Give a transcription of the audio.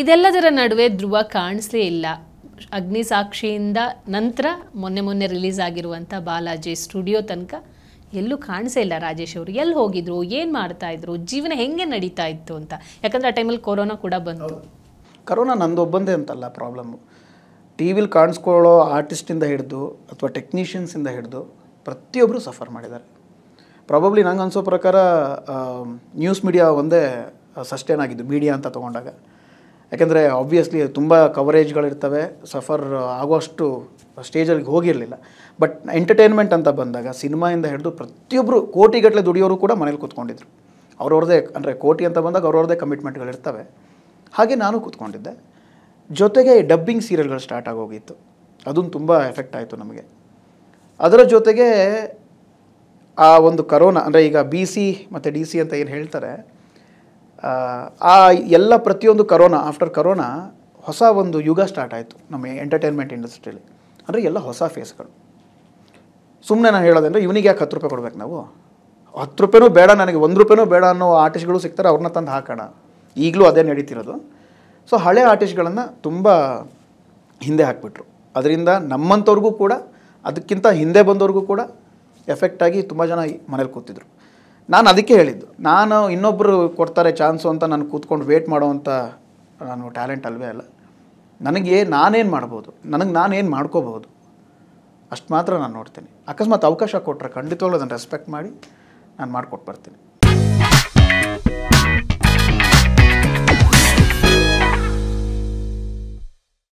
ಇದೆಲ್ಲದರ ನಡುವೆ ಧ್ರುವ ಕಾಣಿಸ್ಲೇ ಇಲ್ಲ ಅಗ್ನಿ ಸಾಕ್ಷಿಯಿಂದ ನಂತರ ಮೊನ್ನೆ ಮೊನ್ನೆ ರಿಲೀಸ್ ಆಗಿರುವಂಥ ಬಾಲಾಜಿ ಸ್ಟುಡಿಯೋ ತನಕ ಎಲ್ಲೂ ಕಾಣಿಸೇ ಇಲ್ಲ ರಾಜೇಶ್ ಅವರು ಎಲ್ಲಿ ಹೋಗಿದ್ರು ಏನು ಮಾಡ್ತಾ ಇದ್ರು ಜೀವನ ಹೆಂಗೆ ನಡೀತಾ ಇತ್ತು ಅಂತ ಯಾಕಂದ್ರೆ ಆ ಟೈಮಲ್ಲಿ ಕೊರೋನಾ ಕೂಡ ಬಂತು ಕರೋನಾ ನಂದೊಬ್ಬಂದೇ ಅಂತಲ್ಲ ಪ್ರಾಬ್ಲಮ್ಮು ಟಿ ವಿಲಿ ಕಾಣಿಸ್ಕೊಳ್ಳೋ ಆರ್ಟಿಸ್ಟಿಂದ ಹಿಡಿದು ಅಥವಾ ಟೆಕ್ನಿಷಿಯನ್ಸಿಂದ ಹಿಡಿದು ಪ್ರತಿಯೊಬ್ಬರು ಸಫರ್ ಮಾಡಿದ್ದಾರೆ ಪ್ರಾಬಬ್ಲಿ ನಂಗೆ ಅನಿಸೋ ಪ್ರಕಾರ ನ್ಯೂಸ್ ಮೀಡಿಯಾ ಒಂದೇ ಸಸ್ಟೇನ್ ಆಗಿದ್ದು ಮೀಡಿಯಾ ಅಂತ ತೊಗೊಂಡಾಗ ಯಾಕೆಂದರೆ ಆಬ್ವಿಯಸ್ಲಿ ತುಂಬ ಕವರೇಜ್ಗಳಿರ್ತವೆ ಸಫರ್ ಆಗೋಷ್ಟು ಸ್ಟೇಜಲ್ಲಿ ಹೋಗಿರಲಿಲ್ಲ ಬಟ್ ಎಂಟರ್ಟೈನ್ಮೆಂಟ್ ಅಂತ ಬಂದಾಗ ಸಿನಿಮಾಯಿಂದ ಹಿಡಿದು ಪ್ರತಿಯೊಬ್ಬರು ಕೋಟಿಗಟ್ಟಲೆ ದುಡಿಯೋರು ಕೂಡ ಮನೇಲಿ ಕೂತ್ಕೊಂಡಿದ್ರು ಅವ್ರವ್ರದೇ ಅಂದರೆ ಕೋಟಿ ಅಂತ ಬಂದಾಗ ಅವ್ರವ್ರದೇ ಕಮಿಟ್ಮೆಂಟ್ಗಳಿರ್ತವೆ ಹಾಗೆ ನಾನು ಕೂತ್ಕೊಂಡಿದ್ದೆ ಜೊತೆಗೆ ಡಬ್ಬಿಂಗ್ ಸೀರಿಯಲ್ಗಳು ಸ್ಟಾರ್ಟ್ ಆಗೋಗಿತ್ತು ಅದನ್ನು ತುಂಬ ಎಫೆಕ್ಟ್ ಆಯಿತು ನಮಗೆ ಅದರ ಜೊತೆಗೆ ಆ ಒಂದು ಕರೋನಾ ಅಂದರೆ ಈಗ ಬಿ ಸಿ ಮತ್ತು ಡಿ ಸಿ ಅಂತ ಏನು ಹೇಳ್ತಾರೆ ಆ ಎಲ್ಲ ಪ್ರತಿಯೊಂದು ಕರೋನಾ ಆಫ್ಟರ್ ಕರೋನಾ ಹೊಸ ಒಂದು ಯುಗ ಸ್ಟಾರ್ಟ್ ಆಯಿತು ನಮ್ಮ ಎಂಟರ್ಟೈನ್ಮೆಂಟ್ ಇಂಡಸ್ಟ್ರಿಯಲ್ಲಿ ಅಂದರೆ ಎಲ್ಲ ಹೊಸ ಫೇಸ್ಗಳು ಸುಮ್ಮನೆ ನಾನು ಹೇಳೋದಂದ್ರೆ ಇವನಿಗೆ ಯಾಕೆ ಹತ್ತು ರೂಪಾಯಿ ಕೊಡ್ಬೇಕು ನಾವು ಹತ್ತು ರೂಪಾಯೂ ಬೇಡ ನನಗೆ ಒಂದು ರೂಪಾಯೂ ಬೇಡ ಅನ್ನೋ ಆರ್ಟಿಸ್ಟ್ಗಳು ಸಿಗ್ತಾರೆ ಅವ್ರನ್ನ ತಂದು ಹಾಕೋಣ ಈಗಲೂ ಅದೇ ನಡೀತಿರೋದು ಸೊ ಹಳೆ ಆರ್ಟಿಸ್ಟ್ಗಳನ್ನು ತುಂಬ ಹಿಂದೆ ಹಾಕಿಬಿಟ್ರು ಅದರಿಂದ ನಮ್ಮಂಥವ್ರಿಗೂ ಕೂಡ ಅದಕ್ಕಿಂತ ಹಿಂದೆ ಬಂದವ್ರಿಗೂ ಕೂಡ ಎಫೆಕ್ಟಾಗಿ ತುಂಬ ಜನ ಮನೇಲಿ ಕೂತಿದ್ರು ನಾನು ಅದಕ್ಕೆ ಹೇಳಿದ್ದು ನಾನು ಇನ್ನೊಬ್ಬರು ಕೊಡ್ತಾರೆ ಚಾನ್ಸು ಅಂತ ನಾನು ಕೂತ್ಕೊಂಡು ವೇಟ್ ಮಾಡೋವಂಥ ನಾನು ಟ್ಯಾಲೆಂಟ್ ಅಲ್ವೇ ಅಲ್ಲ ನನಗೆ ನಾನೇನು ಮಾಡ್ಬೋದು ನನಗೆ ನಾನೇನು ಮಾಡ್ಕೋಬೋದು ಅಷ್ಟು ಮಾತ್ರ ನಾನು ನೋಡ್ತೀನಿ ಅಕಸ್ಮಾತ್ ಅವಕಾಶ ಕೊಟ್ಟರೆ ಖಂಡಿತವಾಗ್ಲೂ ಅದನ್ನು ರೆಸ್ಪೆಕ್ಟ್ ಮಾಡಿ ನಾನು ಮಾಡ್ಕೊಟ್ಟು ಬರ್ತೀನಿ